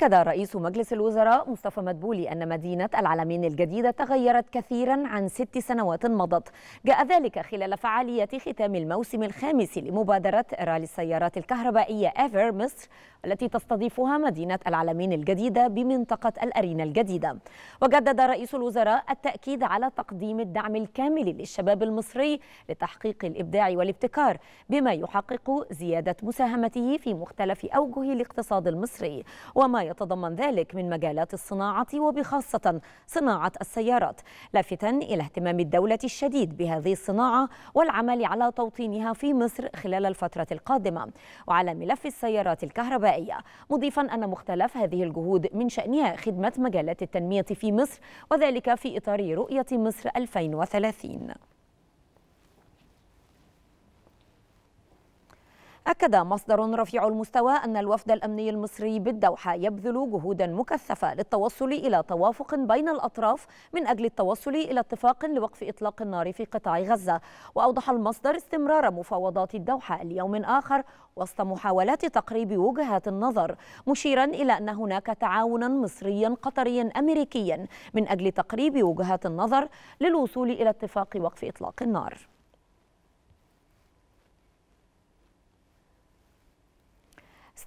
أكد رئيس مجلس الوزراء مصطفى مدبولي أن مدينة العلمين الجديدة تغيرت كثيرا عن ست سنوات مضت جاء ذلك خلال فعالية ختام الموسم الخامس لمبادرة رالي السيارات الكهربائية أفر مصر التي تستضيفها مدينة العلمين الجديدة بمنطقة الأرينا الجديدة وجدد رئيس الوزراء التأكيد على تقديم الدعم الكامل للشباب المصري لتحقيق الإبداع والابتكار بما يحقق زيادة مساهمته في مختلف أوجه الاقتصاد المصري وما يتضمن ذلك من مجالات الصناعة وبخاصة صناعة السيارات لافتا إلى اهتمام الدولة الشديد بهذه الصناعة والعمل على توطينها في مصر خلال الفترة القادمة وعلى ملف السيارات الكهربائية مضيفا أن مختلف هذه الجهود من شأنها خدمة مجالات التنمية في مصر وذلك في إطار رؤية مصر 2030 أكد مصدر رفيع المستوى أن الوفد الأمني المصري بالدوحة يبذل جهودا مكثفة للتوصل إلى توافق بين الأطراف من أجل التوصل إلى اتفاق لوقف إطلاق النار في قطاع غزة وأوضح المصدر استمرار مفاوضات الدوحة ليوم آخر وسط محاولات تقريب وجهات النظر مشيرا إلى أن هناك تعاونا مصريا قطريا أمريكيا من أجل تقريب وجهات النظر للوصول إلى اتفاق وقف إطلاق النار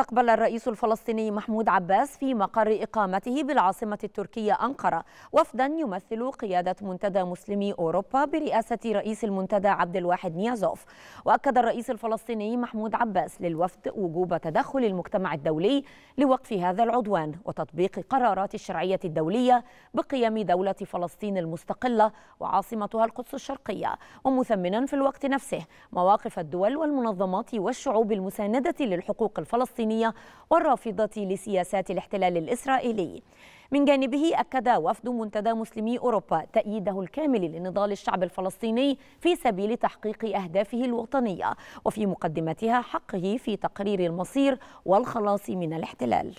استقبل الرئيس الفلسطيني محمود عباس في مقر إقامته بالعاصمة التركية أنقرة وفدا يمثل قيادة منتدى مسلمي أوروبا برئاسة رئيس المنتدى عبد الواحد نيازوف وأكد الرئيس الفلسطيني محمود عباس للوفد وجوب تدخل المجتمع الدولي لوقف هذا العدوان وتطبيق قرارات الشرعية الدولية بقيام دولة فلسطين المستقلة وعاصمتها القدس الشرقية ومثمنا في الوقت نفسه مواقف الدول والمنظمات والشعوب المساندة للحقوق الفلسطينية الفلسطينية والرافضة لسياسات الاحتلال الإسرائيلي من جانبه أكد وفد منتدى مسلمي أوروبا تأييده الكامل لنضال الشعب الفلسطيني في سبيل تحقيق أهدافه الوطنية وفي مقدمتها حقه في تقرير المصير والخلاص من الاحتلال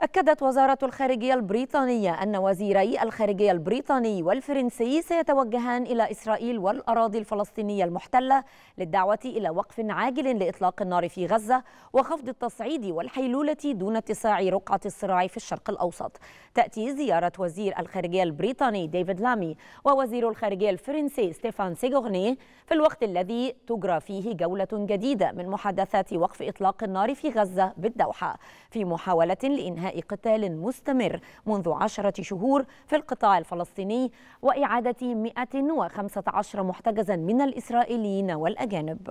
أكدت وزارة الخارجية البريطانية أن وزيري الخارجية البريطاني والفرنسي سيتوجهان إلى إسرائيل والأراضي الفلسطينية المحتلة للدعوة إلى وقف عاجل لإطلاق النار في غزة وخفض التصعيد والحيلولة دون اتساع رقعة الصراع في الشرق الأوسط. تأتي زيارة وزير الخارجية البريطاني ديفيد لامي ووزير الخارجية الفرنسي ستيفان سيغورني في الوقت الذي تجرى فيه جولة جديدة من محادثات وقف إطلاق النار في غزة بالدوحة في محاولة لإنهاء قتال مستمر منذ عشرة شهور في القطاع الفلسطيني وإعادة 115 محتجزا من الإسرائيليين والأجانب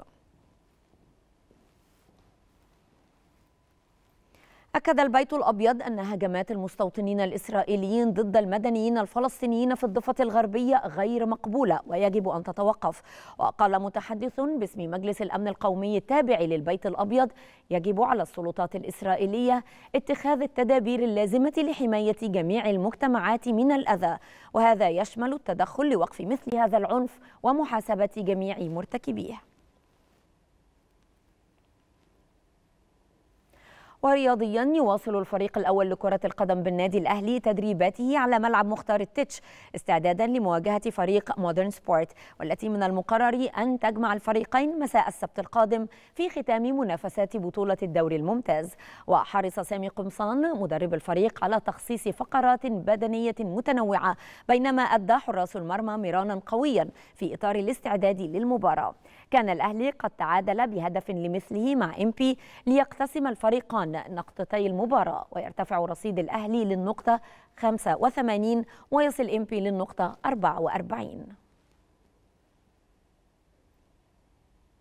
أكد البيت الأبيض أن هجمات المستوطنين الإسرائيليين ضد المدنيين الفلسطينيين في الضفة الغربية غير مقبولة ويجب أن تتوقف وقال متحدث باسم مجلس الأمن القومي التابع للبيت الأبيض يجب على السلطات الإسرائيلية اتخاذ التدابير اللازمة لحماية جميع المجتمعات من الأذى وهذا يشمل التدخل لوقف مثل هذا العنف ومحاسبة جميع مرتكبيه ورياضيا يواصل الفريق الأول لكرة القدم بالنادي الأهلي تدريباته على ملعب مختار التتش استعدادا لمواجهة فريق مودرن سبورت والتي من المقرر أن تجمع الفريقين مساء السبت القادم في ختام منافسات بطولة الدوري الممتاز وحرص سامي قمصان مدرب الفريق على تخصيص فقرات بدنية متنوعة بينما أدى حراس المرمى مرانا قويا في إطار الاستعداد للمباراة كان الأهلي قد تعادل بهدف لمثله مع إمبي ليقتسم الفريقان ضمان نقطتي المباراة ويرتفع رصيد الأهلي للنقطة 85 ويصل إمبي للنقطة 44